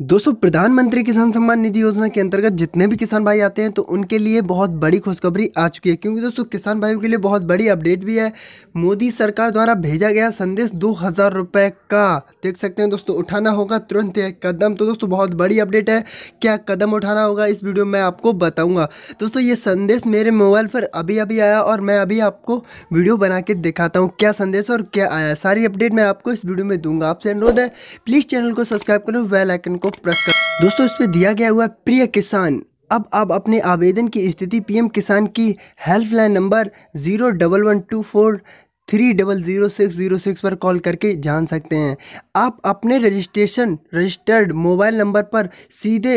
दोस्तों प्रधानमंत्री किसान सम्मान निधि योजना के अंतर्गत जितने भी किसान भाई आते हैं तो उनके लिए बहुत बड़ी खुशखबरी आ चुकी है क्योंकि दोस्तों किसान भाइयों के लिए बहुत बड़ी अपडेट भी है मोदी सरकार द्वारा भेजा गया संदेश दो हज़ार रुपये का देख सकते हैं दोस्तों उठाना होगा तुरंत एक कदम तो दोस्तों बहुत बड़ी अपडेट है क्या कदम उठाना होगा इस वीडियो में आपको बताऊँगा दोस्तों ये संदेश मेरे मोबाइल पर अभी अभी आया और मैं अभी आपको वीडियो बना के दिखाता हूँ क्या संदेश और क्या आया सारी अपडेट मैं आपको इस वीडियो में दूंगा आपसे अनुरोध है प्लीज़ चैनल को सब्सक्राइब करें वेल आइकन को को प्रेस कर दोस्तों पे दिया गया हुआ प्रिय किसान अब आप अपने आवेदन की स्थिति पीएम किसान की helpline number zero double one two four three double zero six zero six पर कॉल करके जान सकते हैं आप अपने रजिस्ट्रेशन रजिस्टर्ड मोबाइल नंबर पर सीधे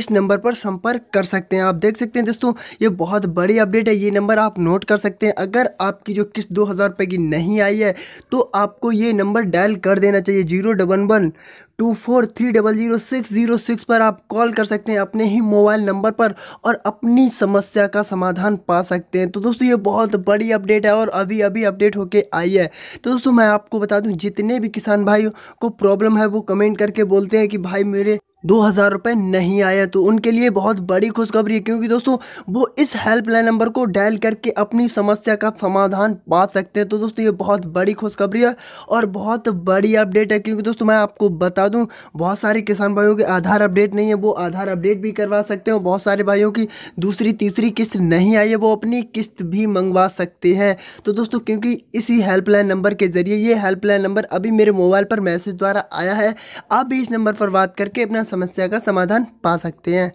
इस नंबर पर संपर्क कर सकते हैं आप देख सकते हैं दोस्तों ये बहुत बड़ी अपडेट है ये नंबर आप नोट कर सकते हैं अगर आपकी जो किस्त दो हज़ार रुपये की नहीं आई है तो आपको ये नंबर डायल कर देना चाहिए zero double one two four three double zero six zero six पर आप कॉल कर सकते हैं अपने ही मोबाइल नंबर पर और अपनी समस्या का समाधान पा सकते हैं तो दोस्तों ये बहुत बड़ी अपडेट है और अभी अभी अपडेट होके आई है तो दोस्तों मैं आपको बता दूं जितने भी किसान भाई को प्रॉब्लम है वो कमेंट करके बोलते हैं कि भाई मेरे दो हज़ार रुपये नहीं आया तो उनके लिए बहुत बड़ी खुशखबरी है क्योंकि दोस्तों वो इस हेल्पलाइन नंबर को डायल करके अपनी समस्या का समाधान पा सकते हैं तो दोस्तों ये बहुत बड़ी खुशखबरी है और बहुत बड़ी अपडेट है क्योंकि दोस्तों मैं आपको बता बता दूं बहुत सारे किसान भाइयों के आधार अपडेट नहीं है वो आधार अपडेट भी करवा सकते हैं बहुत सारे भाइयों की दूसरी तीसरी किस्त नहीं आई है वो अपनी किस्त भी मंगवा सकते हैं तो दोस्तों क्योंकि इसी हेल्पलाइन नंबर के ज़रिए ये हेल्पलाइन नंबर अभी मेरे मोबाइल पर मैसेज द्वारा आया है आप भी इस नंबर पर बात करके अपना समस्या का समाधान पा सकते हैं